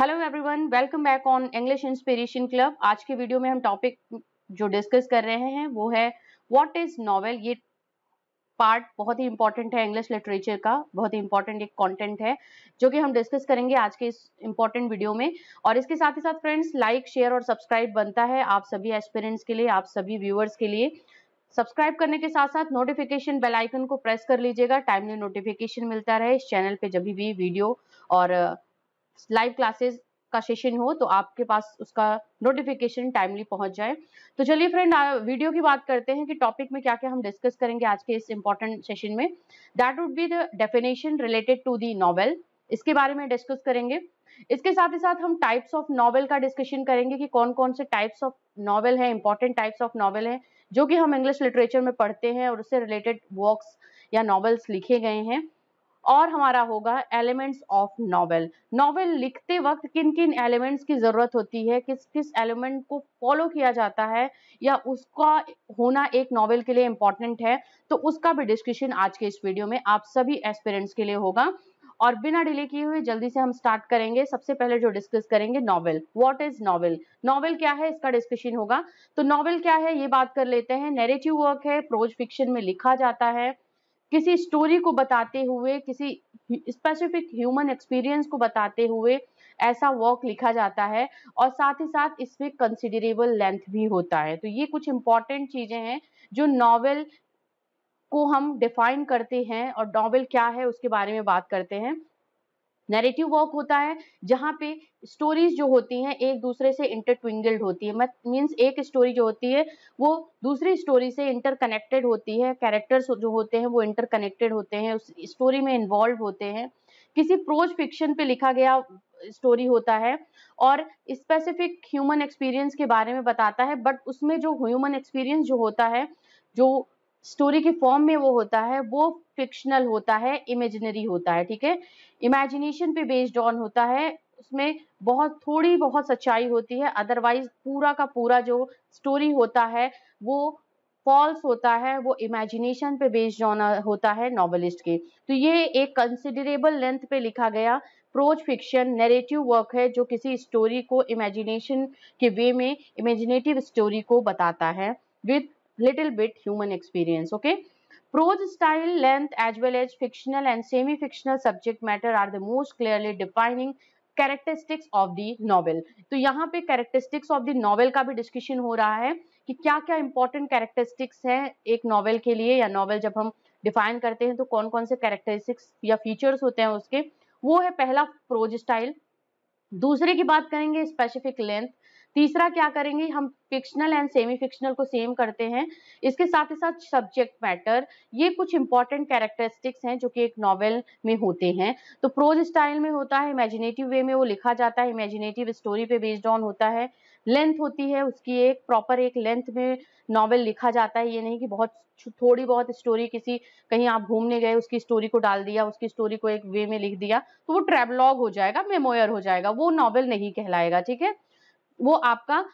Hello everyone welcome back on English inspiration club आज के video में हम टॉपिक जो डिस्कस कर रहे हैं वो है व्हाट इज नॉवेल ये पार्ट बहुत ही इंपॉर्टेंट है इंग्लिश लिटरेचर का बहुत ही इंपॉर्टेंट एक कंटेंट है जो कि हम डिस्कस करेंगे आज के इस इंपॉर्टेंट वीडियो में और इसके साथ ही साथ फ्रेंड्स लाइक शेयर और सब्सक्राइब बनता है आप सभी एस्पिरेंट्स के लिए आप सभी व्यूअर्स के लिए सब्सक्राइब करने के साथ साथ नोटिफिकेशन बेल आइकन को प्रेस कर लीजिएगा टाइमली नोटिफिकेशन मिलता रहे इस चैनल पे जब भी वीडियो और लाइव क्लासेस का सेशन हो तो आपके पास उसका नोटिफिकेशन टाइमली पहुंच जाए तो चलिए फ्रेंड वीडियो की बात करते हैं कि टॉपिक में क्या क्या हम डिस्कस करेंगे आज के इस इम्पोर्टेंट सेशन में that would be the definition related to the novel इसके बारे में डिस्कस करेंगे इसके साथ ही साथ हम टाइप्स ऑफ नॉवेल का डिस्कशन करेंगे कि कौन कौन से टाइप्स ऑफ नॉवेल हैं इंपॉर्टेंट टाइप्स ऑफ नॉवेल हैं जो कि हम इंग्लिश लिटरेचर में पढ़ते हैं और उससे रिलेटेड वर्क्स या नॉवेल्स लिखे गए हैं और हमारा होगा एलिमेंट्स ऑफ नॉवेल नॉवेल लिखते वक्त किन किन एलिमेंट्स की ज़रूरत होती है किस किस एलिमेंट को फॉलो किया जाता है या उसका होना एक नॉवेल के लिए इंपॉर्टेंट है तो उसका भी डिस्कशन आज के इस वीडियो में आप सभी एस्पिरेंट्स के लिए होगा और बिना डिले किए हुए जल्दी से हम स्टार्ट करेंगे सबसे पहले जो डिस्कस करेंगे novel what is novel novel क्या है इसका डिस्कशन होगा तो नॉवेल क्या है ये बात कर लेते हैं नेरेटिव वर्क है प्रोज फिक्शन में लिखा जाता है किसी स्टोरी को बताते हुए किसी स्पेसिफिक ह्यूमन एक्सपीरियंस को बताते हुए ऐसा वर्क लिखा जाता है और साथ ही साथ इसमें कंसिडरेबल लेंथ भी होता है तो ये कुछ इंपॉर्टेंट चीज़ें हैं जो नॉवेल को हम डिफाइन करते हैं और नॉवेल क्या है उसके बारे में बात करते हैं नैरेटिव वर्क होता है जहाँ पे स्टोरीज जो होती हैं एक दूसरे से इंटरट्विंगल्ड होती है मत मीन्स एक स्टोरी जो होती है वो दूसरी स्टोरी से इंटरकनेक्टेड होती है कैरेक्टर्स जो होते हैं वो इंटरकनेक्टेड होते हैं उस स्टोरी में इन्वॉल्व होते हैं किसी प्रोज फिक्शन पे लिखा गया स्टोरी होता है और स्पेसिफिक ह्यूमन एक्सपीरियंस के बारे में बताता है बट उसमें जो ह्यूमन एक्सपीरियंस जो होता है जो स्टोरी के फॉर्म में वो होता है वो फिक्शनल होता है इमेजिनरी होता है ठीक है इमेजिनेशन पे बेस्ड ऑन होता है उसमें बहुत थोड़ी बहुत सच्चाई होती है अदरवाइज पूरा का पूरा जो स्टोरी होता है वो फॉल्स होता है वो इमेजिनेशन पे बेस्ड ऑन होता है नॉवलिस्ट के तो ये एक कंसिडरेबल लेंथ पे लिखा गया प्रोज फिक्शन नेरेटिव वर्क है जो किसी स्टोरी को इमेजिनेशन के वे में इमेजिनेटिव स्टोरी को बताता है with little bit human experience okay prose style length as well as fictional and semi fictional subject matter are the most clearly defining characteristics of the novel तो यहाँ पे characteristics of the novel का भी discussion हो रहा है कि क्या क्या इंपॉर्टेंट कैरेक्टरिस्टिक्स हैं एक नॉवेल के लिए या नॉवेल जब हम डिफाइन करते हैं तो कौन कौन से कैरेक्टरिस्टिक्स या फीचर्स होते हैं उसके वो है पहला प्रोज स्टाइल दूसरे की बात करेंगे स्पेसिफिक लेंथ तीसरा क्या करेंगे हम फिक्शनल एंड सेमी फिक्शनल को सेम करते हैं इसके साथ ही साथ सब्जेक्ट मैटर ये कुछ इंपॉर्टेंट कैरेक्टरिस्टिक्स हैं जो कि एक नॉवेल में होते हैं तो प्रोज स्टाइल में होता है इमेजिनेटिव वे में वो लिखा जाता है इमेजिनेटिव स्टोरी पे बेस्ड ऑन होता है लेंथ होती है उसकी एक प्रॉपर एक लेंथ में नॉवेल लिखा जाता है ये नहीं कि बहुत थोड़ी बहुत स्टोरी किसी कहीं आप घूमने गए उसकी स्टोरी को डाल दिया उसकी स्टोरी को एक वे में लिख दिया तो वो ट्रेवलॉग हो जाएगा मेमोयर हो जाएगा वो नॉवेल नहीं कहलाएगा ठीक है वो आपका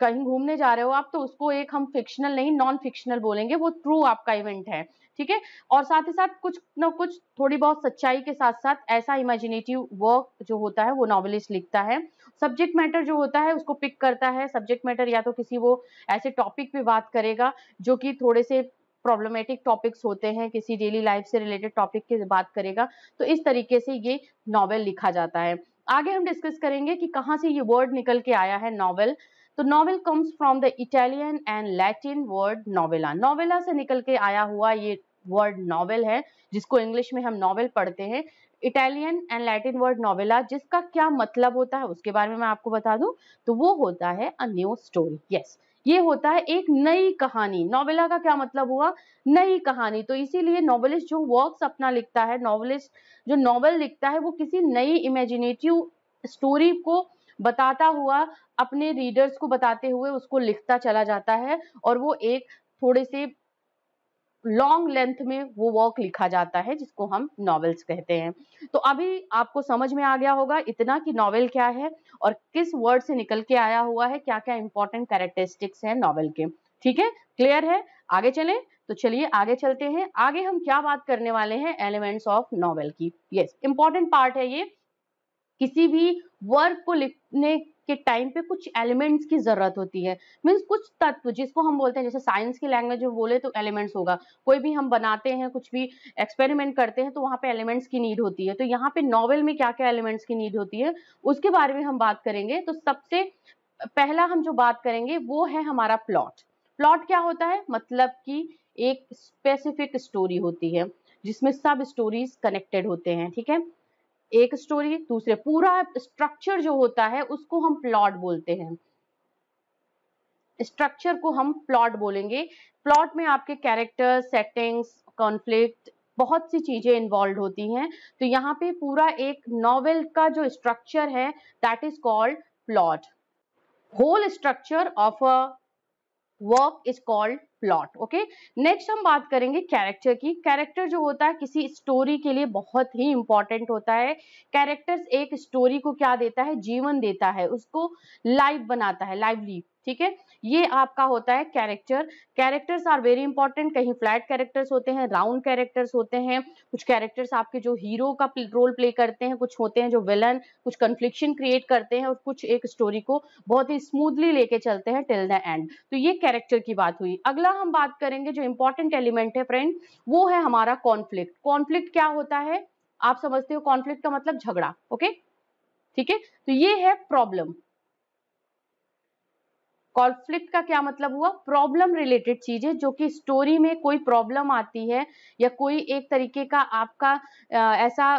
कहीं घूमने जा रहे हो आप तो उसको एक हम फिक्शनल नहीं नॉन फिक्शनल बोलेंगे वो ट्रू आपका इवेंट है ठीक है और साथ ही साथ कुछ ना कुछ थोड़ी बहुत सच्चाई के साथ साथ ऐसा इमेजिनेटिव वर्क जो होता है वो नॉवलिस्ट लिखता है सब्जेक्ट मैटर जो होता है उसको पिक करता है सब्जेक्ट मैटर या तो किसी वो ऐसे टॉपिक पे बात करेगा जो कि थोड़े से प्रॉब्लमेटिक टॉपिक्स होते हैं किसी डेली लाइफ से रिलेटेड टॉपिक की बात करेगा तो इस तरीके से ये नॉवेल लिखा जाता है आगे हम डिस्कस करेंगे कि कहाँ से ये वर्ड निकल के आया है नॉवेल तो novel comes from the Italian and Latin word novella novella से निकल के आया हुआ ये वर्ड नॉवेल है जिसको इंग्लिश में हम नॉवेल पढ़ते हैं Italian and Latin word novella जिसका क्या मतलब होता है उसके बारे में मैं आपको बता दूं तो वो होता है अ न्यू स्टोरी यस ये होता है एक नई कहानी नॉवेला का क्या मतलब हुआ नई कहानी तो इसीलिए नॉवेलिस्ट जो वर्क्स अपना लिखता है नॉवेलिस्ट जो नॉवेल लिखता है वो किसी नई इमेजिनेटिव स्टोरी को बताता हुआ अपने रीडर्स को बताते हुए उसको लिखता चला जाता है और वो एक थोड़े से लॉन्ग लेंथ में वो वर्क लिखा जाता है जिसको हम नॉवेल्स कहते हैं तो अभी आपको समझ में आ गया होगा इतना कि नॉवेल क्या है और किस वर्ड से निकल के आया हुआ है क्या क्या इंपॉर्टेंट कैरेक्टरिस्टिक्स हैं नॉवेल के ठीक है क्लियर है आगे चले तो चलिए आगे चलते हैं आगे हम क्या बात करने वाले हैं एलिमेंट्स ऑफ नॉवेल की यस इंपॉर्टेंट पार्ट है ये किसी भी वर्क को लिखने के टाइम पे कुछ एलिमेंट्स की ज़रूरत होती है मीन्स कुछ तत्व जिसको हम बोलते हैं जैसे साइंस की लैंग्वेज में बोले तो एलिमेंट्स होगा कोई भी हम बनाते हैं कुछ भी एक्सपेरिमेंट करते हैं तो वहाँ पे एलिमेंट्स की नीड होती है तो यहाँ पे नॉवल में क्या क्या एलिमेंट्स की नीड होती है उसके बारे में हम बात करेंगे तो सबसे पहला हम जो बात करेंगे वो है हमारा प्लॉट प्लॉट क्या होता है मतलब कि एक स्पेसिफिक स्टोरी होती है जिसमें सब स्टोरीज कनेक्टेड होते हैं ठीक है एक स्टोरी दूसरे पूरा स्ट्रक्चर जो होता है उसको हम प्लॉट बोलते हैं स्ट्रक्चर को हम प्लॉट बोलेंगे प्लॉट में आपके कैरेक्टर सेटिंग्स कॉन्फ्लिक्ट बहुत सी चीज़ें इन्वॉल्व होती हैं तो यहाँ पे पूरा एक नॉवेल का जो स्ट्रक्चर है that is called plot whole structure of a work is called plot okay next हम बात करेंगे कैरेक्टर की कैरेक्टर जो होता है किसी स्टोरी के लिए बहुत ही इंपॉर्टेंट होता है कैरेक्टर्स एक स्टोरी को क्या देता है जीवन देता है उसको लाइव बनाता है लाइवली ठीक है ये आपका होता है character characters are very important कहीं फ्लैट कैरेक्टर्स होते हैं राउंड कैरेक्टर्स होते हैं कुछ कैरेक्टर्स आपके जो हीरो का रोल प्ले करते हैं कुछ होते हैं जो विलन कुछ कन्फ्लिक्शन क्रिएट करते हैं और कुछ एक स्टोरी को बहुत ही स्मूथली लेके चलते हैं टिल द एंड तो ये कैरेक्टर की बात हुई अगला हम बात करेंगे जो इंपॉर्टेंट एलिमेंट है फ्रेंड वो है हमारा कॉन्फ्लिक्ट कॉन्फ्लिक्ट क्या होता है आप समझते हो कॉन्फ्लिक्ट का मतलब झगड़ा ओके ठीक है तो ये है प्रॉब्लम कॉन्फ्लिक्ट का क्या मतलब हुआ प्रॉब्लम रिलेटेड चीजें जो कि स्टोरी में कोई प्रॉब्लम आती है या कोई एक तरीके का आपका आ, ऐसा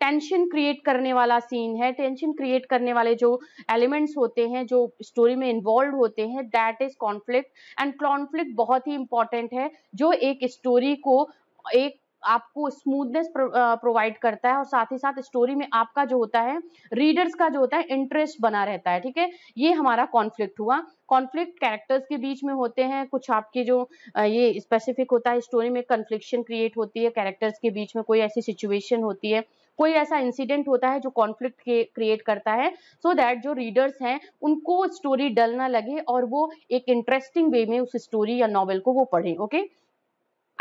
टेंशन क्रिएट करने वाला सीन है टेंशन क्रिएट करने वाले जो एलिमेंट्स होते हैं जो स्टोरी में इन्वॉल्व होते हैं that is conflict and conflict बहुत ही इंपॉर्टेंट है जो एक स्टोरी को एक आपको स्मूथनेस प्रोवाइड करता है और साथ ही साथ स्टोरी में आपका जो होता है रीडर्स का जो होता है इंटरेस्ट बना रहता है ठीक है ये हमारा कॉन्फ्लिक्ट हुआ कॉन्फ्लिक्ट कैरेक्टर्स के बीच में होते हैं कुछ आपके जो ये स्पेसिफिक होता है स्टोरी में कन्फ्लिक्शन क्रिएट होती है कैरेक्टर्स के बीच में कोई ऐसी सिचुएशन होती है कोई ऐसा इंसिडेंट होता है जो कॉन्फ्लिक्ट क्रिएट करता है सो so दैट जो रीडर्स हैं उनको स्टोरी डल ना लगे और वो एक इंटरेस्टिंग वे में उस स्टोरी या नॉवल को वो पढ़ें ओके okay?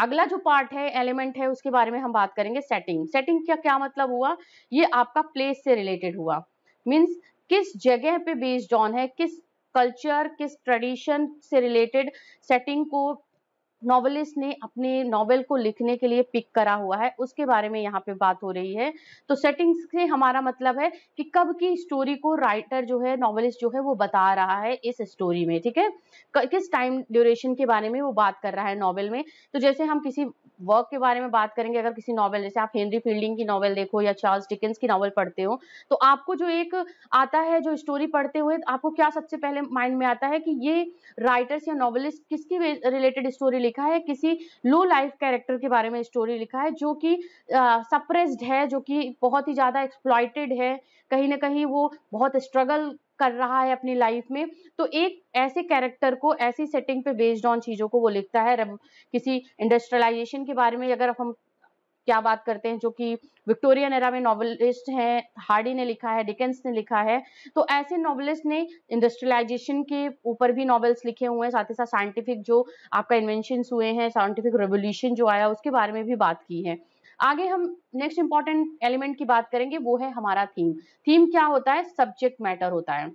अगला जो पार्ट है एलिमेंट है उसके बारे में हम बात करेंगे सेटिंग सेटिंग का क्या मतलब हुआ ये आपका प्लेस से रिलेटेड हुआ मीन्स किस जगह पे बेस्ड ऑन है किस कल्चर किस ट्रेडिशन से रिलेटेड सेटिंग को नॉवलिस्ट ने अपने नॉवेल को लिखने के लिए पिक करा हुआ है उसके बारे में यहाँ पे बात हो रही है तो सेटिंग्स से हमारा मतलब है कि कब की स्टोरी को राइटर जो है नॉवलिस्ट जो है वो बता रहा है इस स्टोरी में ठीक है किस टाइम ड्यूरेशन के बारे में वो बात कर रहा है नॉवेल में तो जैसे हम किसी वर्क के बारे में बात करेंगे अगर किसी नॉवल जैसे आप हेनरी फील्डिंग की नॉवल देखो या चार्ल्स डिकेंस की नॉवल पढ़ते हो तो आपको जो एक आता है जो स्टोरी पढ़ते हुए आपको क्या सबसे पहले माइंड में आता है कि ये राइटर्स या नॉवलिस्ट किसकी रिलेटेड स्टोरी लिखा है किसी लो लाइफ कैरेक्टर के बारे में स्टोरी लिखा है जो कि सप्रेस्ड है जो कि बहुत ही ज़्यादा एक्सप्लॉयटेड है कहीं ना कहीं वो बहुत स्ट्रगल कर रहा है अपनी लाइफ में तो एक ऐसे कैरेक्टर को ऐसी सेटिंग पे बेस्ड ऑन चीज़ों को वो लिखता है किसी इंडस्ट्रियलाइजेशन के बारे में अगर हम क्या बात करते हैं जो कि विक्टोरियन एरा में नॉवलिस्ट हैं हार्डी ने लिखा है डिकेंस ने लिखा है तो ऐसे नॉवलिस्ट ने इंडस्ट्रियलाइजेशन के ऊपर भी नॉवेल्स लिखे हुए हैं साथ ही साथ साइंटिफिक जो आपका इन्वेंशन हुए हैं साइंटिफिक रेवोल्यूशन जो आया उसके बारे में भी बात की है आगे हम नेक्स्ट इंपॉर्टेंट एलिमेंट की बात करेंगे वो है हमारा थीम थीम क्या होता है सब्जेक्ट मैटर होता है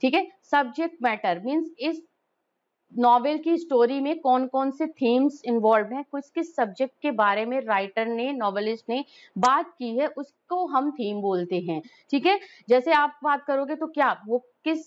ठीक है सब्जेक्ट मैटर मीन्स इस नॉवेल की स्टोरी में कौन कौन से थीम्स इन्वॉल्व हैं किस किस सब्जेक्ट के बारे में राइटर ने नॉवेलिस्ट ने बात की है उसको हम थीम बोलते हैं ठीक है जैसे आप बात करोगे तो क्या वो किस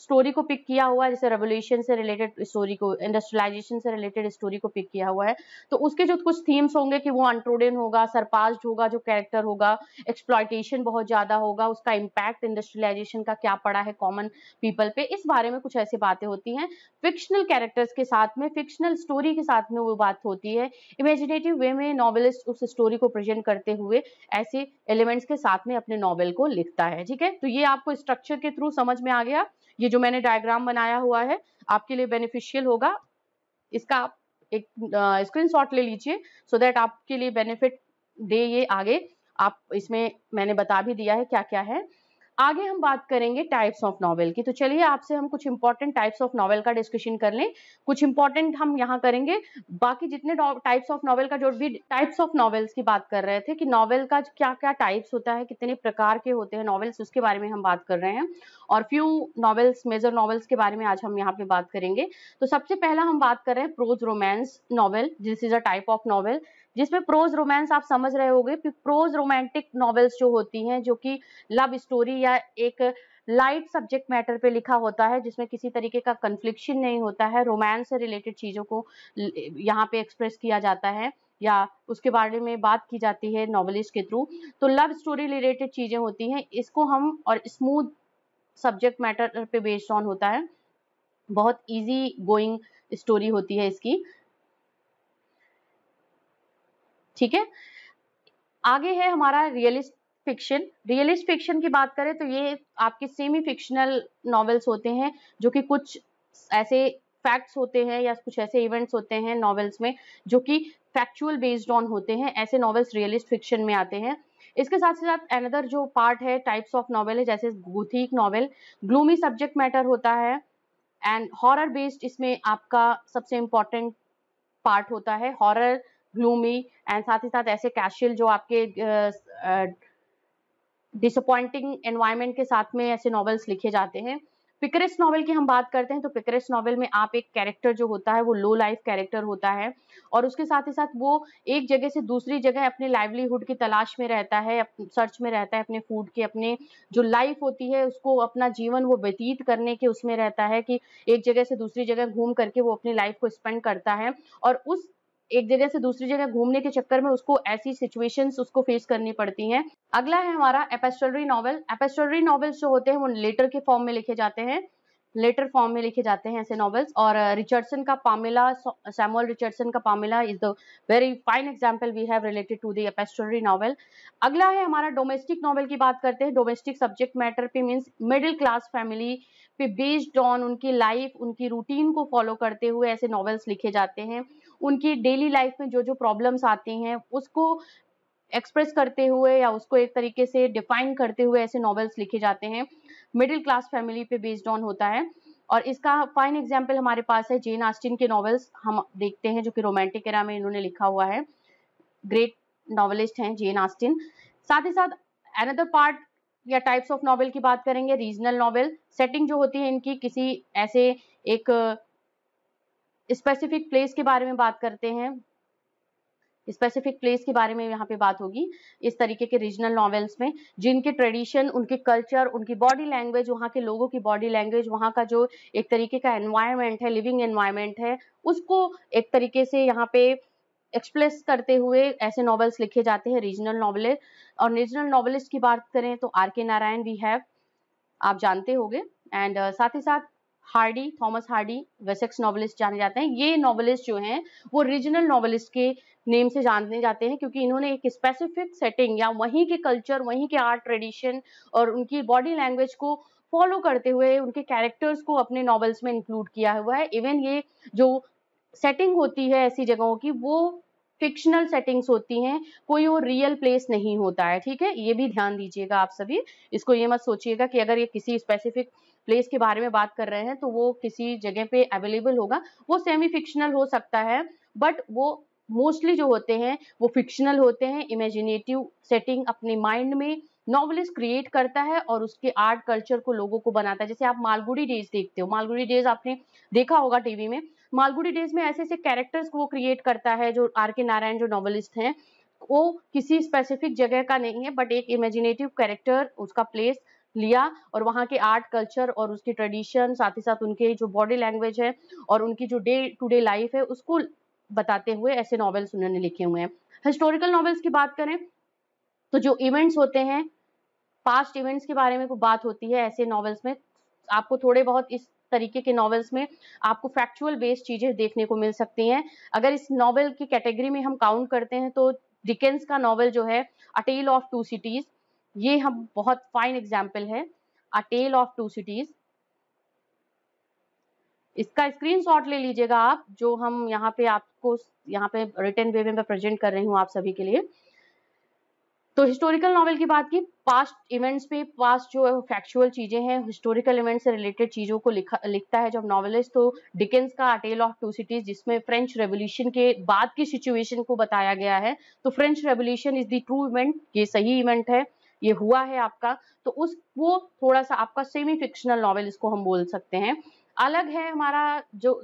स्टोरी को पिक किया हुआ है जैसे रेवोल्यूशन से रिलेटेड स्टोरी को इंडस्ट्रियलाइजेशन से रिलेटेड स्टोरी को पिक किया हुआ है तो उसके जो कुछ थीम्स होंगे कि वो अनट्रोडन होगा सरपास्ड होगा जो कैरेक्टर होगा एक्सप्लाइटेशन बहुत ज़्यादा होगा उसका इम्पैक्ट इंडस्ट्रियलाइजेशन का क्या पड़ा है कॉमन पीपल पे इस बारे में कुछ ऐसी बातें होती हैं फिक्शनल कैरेक्टर्स के साथ में फिक्शनल स्टोरी के साथ में वो बात होती है इमेजिनेटिव वे में नॉवेलिस्ट उस स्टोरी को प्रेजेंट करते हुए ऐसे एलिमेंट्स के साथ में अपने नॉवेल को लिखता है ठीक है तो ये आपको स्ट्रक्चर के थ्रू समझ में आ गया ये जो मैंने डायग्राम बनाया हुआ है आपके लिए बेनिफिशियल होगा इसका आप एक स्क्रीनशॉट ले लीजिए सो दैट आपके लिए बेनिफिट दे ये आगे आप इसमें मैंने बता भी दिया है क्या क्या है आगे हम बात करेंगे टाइप्स ऑफ नॉवेल की तो चलिए आपसे हम कुछ इंपॉर्टेंट टाइप्स ऑफ नॉवेल का डिस्कशन कर लें कुछ इंपॉर्टेंट हम यहाँ करेंगे बाकी जितने टाइप्स ऑफ नॉवेल का जो भी टाइप्स ऑफ नॉवेल्स की बात कर रहे थे कि नॉवेल का क्या क्या टाइप्स होता है कितने प्रकार के होते हैं नॉवेल्स उसके बारे में हम बात कर रहे हैं और फ्यू नॉवेल्स मेजर नॉवेल्स के बारे में आज हम यहाँ पे बात करेंगे तो सबसे पहला हम बात कर रहे हैं prose romance novel this is a type of novel जिसमें प्रोज रोमांस आप समझ रहे होंगे कि प्रोज रोमांटिक नॉवेल्स जो होती हैं जो कि लव स्टोरी या एक लाइट सब्जेक्ट मैटर पे लिखा होता है जिसमें किसी तरीके का कन्फ्लिक्शन नहीं होता है रोमांस से रिलेटेड चीज़ों को यहाँ पे एक्सप्रेस किया जाता है या उसके बारे में बात की जाती है नॉवलिस्ट के थ्रू तो लव स्टोरी रिलेटेड चीज़ें होती हैं इसको हम और स्मूथ सब्जेक्ट मैटर पे बेस्ड ऑन होता है बहुत इजी गोइंग स्टोरी होती है इसकी ठीक है आगे है हमारा रियलिस्ट फिक्शन रियलिस्ट फिक्शन की बात करें तो ये आपके सेमी फिक्शनल नॉवेल्स होते हैं जो कि कुछ ऐसे फैक्ट्स होते हैं या कुछ ऐसे इवेंट्स होते हैं नॉवेल्स में जो कि फैक्चुअल बेस्ड ऑन होते हैं ऐसे नॉवेल्स रियलिस्ट फिक्शन में आते हैं इसके साथ साथ अनदर जो पार्ट है टाइप्स ऑफ नॉवेल है जैसे gothic novel gloomy subject matter होता है एंड हॉरर बेस्ड इसमें आपका सबसे इंपॉर्टेंट पार्ट होता है हॉरर ग्लूमी एंड साथ ही साथ ऐसे कैशियल जो आपके डिसअपॉइंटिंग एनवायरमेंट के साथ में ऐसे नॉवेल्स लिखे जाते हैं पिकरेस नॉवल की हम बात करते हैं तो पिकरेस नॉवल में आप एक कैरेक्टर जो होता है वो लो लाइफ कैरेक्टर होता है और उसके साथ ही साथ वो एक जगह से दूसरी जगह अपने लाइवलीहुड की तलाश में रहता है सर्च में रहता है अपने फूड के अपने जो लाइफ होती है उसको अपना जीवन वो व्यतीत करने के उसमें रहता है कि एक जगह से दूसरी जगह घूम करके वो अपनी लाइफ को स्पेंड करता है और उस एक जगह से दूसरी जगह घूमने के चक्कर में उसको ऐसी सिचुएशंस उसको फेस करनी पड़ती हैं अगला है हमारा एपेस्टलरी नॉवल एपेस्टलरी नॉवेल्स जो होते हैं वो लेटर के फॉर्म में लिखे जाते हैं लेटर फॉर्म में लिखे जाते हैं ऐसे नॉवेल्स और रिचर्डसन uh, का पामेला सैमुअल रिचर्डसन का Pamela is the very fine example we have related to the epistolary novel अगला है हमारा डोमेस्टिक नॉवल की बात करते हैं डोमेस्टिक सब्जेक्ट मैटर पे मीन्स मिडिल क्लास फैमिली पे बेस्ड ऑन उनकी लाइफ उनकी रूटीन को फॉलो करते हुए ऐसे नॉवेल्स लिखे जाते हैं उनकी डेली लाइफ में जो जो प्रॉब्लम्स आते हैं उसको एक्सप्रेस करते हुए या उसको एक तरीके से डिफाइन करते हुए ऐसे नॉवेल्स लिखे जाते हैं मिडिल क्लास फैमिली पे बेस्ड ऑन होता है और इसका फाइन एग्जाम्पल हमारे पास है जेन आस्टिन के नॉवेल्स हम देखते हैं जो कि रोमांटिक एरा में इन्होंने लिखा हुआ है ग्रेट नॉवलिस्ट हैं जेन आस्टिन साथ ही साथ अनदर पार्ट या टाइप्स ऑफ नॉवेल की बात करेंगे रीजनल नॉवेल सेटिंग जो होती है इनकी किसी ऐसे एक स्पेसिफिक प्लेस के बारे में बात करते हैं स्पेसिफिक प्लेस के बारे में यहाँ पे बात होगी इस तरीके के रीजनल नॉवेल्स में जिनके ट्रेडिशन उनके कल्चर उनकी बॉडी लैंग्वेज वहाँ के लोगों की बॉडी लैंग्वेज वहाँ का जो एक तरीके का एनवायरमेंट है लिविंग एनवायरमेंट है उसको एक तरीके से यहाँ पे एक्सप्रेस करते हुए ऐसे नॉवेल्स लिखे जाते हैं रीजनल नॉवलिस्ट और रीजनल नॉवलिस्ट की बात करें तो आर के नारायण वी हैव आप जानते होंगे एंड uh, साथ ही साथ Hardy Thomas Hardy Wessex novelist जाने जाते हैं ये नॉवलिस्ट जो हैं वो रीजनल नॉवलिस्ट के नेम से जाने जाते हैं क्योंकि इन्होंने एक स्पेसिफिक सेटिंग या वहीं के कल्चर वहीं के आर्ट ट्रेडिशन और उनकी बॉडी लैंग्वेज को फॉलो करते हुए उनके कैरेक्टर्स को अपने नॉवेल्स में इंक्लूड किया हुआ है इवन ये जो सेटिंग होती है ऐसी जगहों की वो फिक्शनल सेटिंग्स होती हैं कोई वो रियल प्लेस नहीं होता है ठीक है ये भी ध्यान दीजिएगा आप सभी इसको ये मत सोचिएगा कि अगर ये किसी स्पेसिफिक प्लेस के बारे में बात कर रहे हैं तो वो किसी जगह पे अवेलेबल होगा वो सेमी फिक्शनल हो सकता है बट वो मोस्टली जो होते हैं वो फिक्शनल होते हैं इमेजिनेटिव सेटिंग अपने माइंड में नॉवलिस्ट क्रिएट करता है और उसके आर्ट कल्चर को लोगों को बनाता है जैसे आप मालगुड़ी डेज देखते हो मालगुड़ी डेज आपने देखा होगा टीवी में मालगुडी डेज में ऐसे ऐसे कैरेक्टर्स को वो क्रिएट करता है जो आर के नारायण जो नॉवलिस्ट हैं वो किसी स्पेसिफिक जगह का नहीं है बट एक इमेजिनेटिव कैरेक्टर उसका प्लेस लिया और वहाँ के आर्ट कल्चर और उसकी ट्रेडिशन साथ ही साथ उनके जो बॉडी लैंग्वेज है और उनकी जो डे टू डे लाइफ है उसको बताते हुए ऐसे नॉवेल्स उन्होंने लिखे हुए हैं हिस्टोरिकल नॉवेल्स की बात करें तो जो इवेंट्स होते हैं पास्ट इवेंट्स के बारे में कोई बात होती है ऐसे नॉवेल्स में आपको थोड़े बहुत इस तरीके के नॉवेल्स में आपको फैक्चुअल बेस्ड चीजें देखने को मिल सकती हैं अगर इस नॉवेल की कैटेगरी में हम काउंट करते हैं तो डिकेंस का नॉवेल जो है a tale of two cities ये हम बहुत फाइन एग्जाम्पल है a tale of two cities इसका स्क्रीनशॉट ले लीजिएगा आप जो हम यहाँ पे आपको यहाँ पे रिटर्न वे में प्रेजेंट कर रही हूँ आप सभी के लिए तो हिस्टोरिकल नॉवल की बात की पास्ट इवेंट्स पे पास्ट जो फैक्चुअल चीजें हैं हिस्टोरिकल इवेंट से रिलेटेड चीजों को लिखा लिखता है जब नॉवेलिस्ट तो डिकेंस का टेल ऑफ टू सिटीज जिसमें फ्रेंच रेवोल्यूशन के बाद की सिचुएशन को बताया गया है तो French Revolution is the true event ये सही इवेंट है ये हुआ है आपका तो उस वो थोड़ा सा आपका सेमी फिक्शनल नॉवेल इसको हम बोल सकते हैं अलग है हमारा जो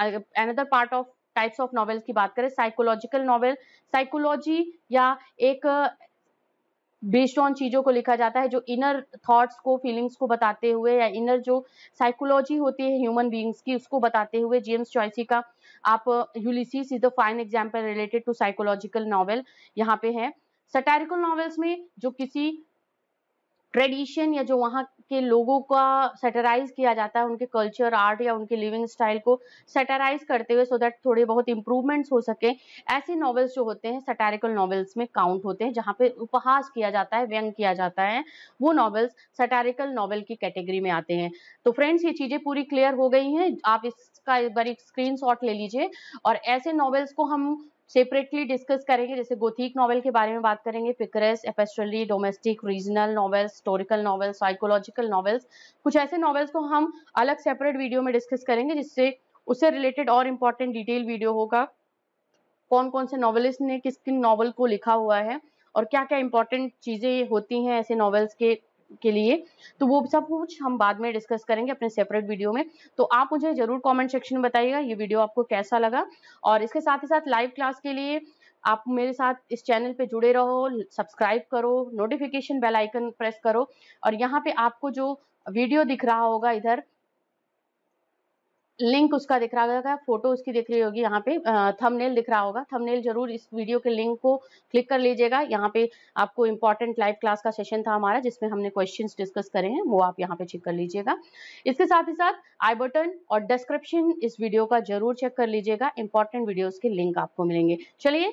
another part of types of novels की बात करें साइकोलॉजिकल नॉवेल साइकोलॉजी या एक बेस्ड ऑन चीज़ों को लिखा जाता है जो इनर थॉट्स को फीलिंग्स को बताते हुए या इनर जो साइकोलॉजी होती है ह्यूमन बींग्स की उसको बताते हुए जेम्स चॉइसी का आप Ulysses is the fine example related to psychological novel यहाँ पे है सटारिकल नॉवेल्स में जो किसी ट्रेडिशन या जो वहाँ के लोगों का सेटराइज किया जाता है उनके कल्चर आर्ट या उनके लिविंग स्टाइल को सेटराइज करते हुए सो so दैट थोड़े बहुत इंप्रूवमेंट्स हो सके ऐसे नॉवेल्स जो होते हैं सटारिकल नॉवेल्स में काउंट होते हैं जहाँ पे उपहास किया जाता है व्यंग किया जाता है वो नॉवेल्स सटारिकल नॉवेल की कैटेगरी में आते हैं तो फ्रेंड्स ये चीज़ें पूरी क्लियर हो गई हैं आप इसका एक बार स्क्रीन ले लीजिए और ऐसे नॉवेल्स को हम सेपरेटली डिस्कस करेंगे जैसे गोथिक नॉवल के बारे में बात करेंगे picaresque epistolary domestic regional novels historical novels psychological novels कुछ ऐसे नॉवेल्स को हम अलग सेपरेट वीडियो में डिस्कस करेंगे जिससे उससे रिलेटेड और इम्पॉर्टेंट डिटेल वीडियो होगा कौन कौन से नॉवलिस्ट ने किस किन नॉवल को लिखा हुआ है और क्या क्या इंपॉर्टेंट चीज़ें होती हैं ऐसे नॉवेल्स के के लिए तो वो सब कुछ हम बाद में डिस्कस करेंगे अपने सेपरेट वीडियो में तो आप मुझे जरूर कमेंट सेक्शन में बताइएगा ये वीडियो आपको कैसा लगा और इसके साथ ही साथ लाइव क्लास के लिए आप मेरे साथ इस चैनल पे जुड़े रहो सब्सक्राइब करो नोटिफिकेशन बेल आइकन प्रेस करो और यहाँ पे आपको जो वीडियो दिख रहा होगा इधर लिंक उसका दिख रहा होगा फोटो उसकी दिख रही होगी यहाँ पे थंबनेल दिख रहा होगा थंबनेल जरूर इस वीडियो के लिंक को क्लिक कर लीजिएगा यहाँ पे आपको इंपॉर्टेंट लाइव क्लास का सेशन था हमारा जिसमें हमने क्वेश्चन डिस्कस करे हैं वो आप यहाँ पे चेक कर लीजिएगा इसके साथ ही साथ आई बटन और डिस्क्रिप्शन इस वीडियो का जरूर चेक कर लीजिएगा इंपॉर्टेंट वीडियोज के लिंक आपको मिलेंगे चलिए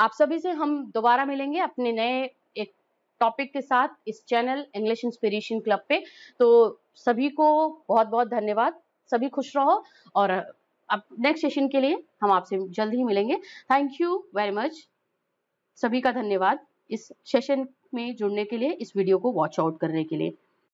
आप सभी से हम दोबारा मिलेंगे अपने नए एक टॉपिक के साथ इस चैनल इंग्लिश इंस्पिरेशन क्लब पे तो सभी को बहुत बहुत धन्यवाद सभी खुश रहो और अब नेक्स्ट सेशन के लिए हम आपसे जल्द ही मिलेंगे थैंक यू वेरी मच सभी का धन्यवाद इस सेशन में जुड़ने के लिए इस वीडियो को वॉच आउट करने के लिए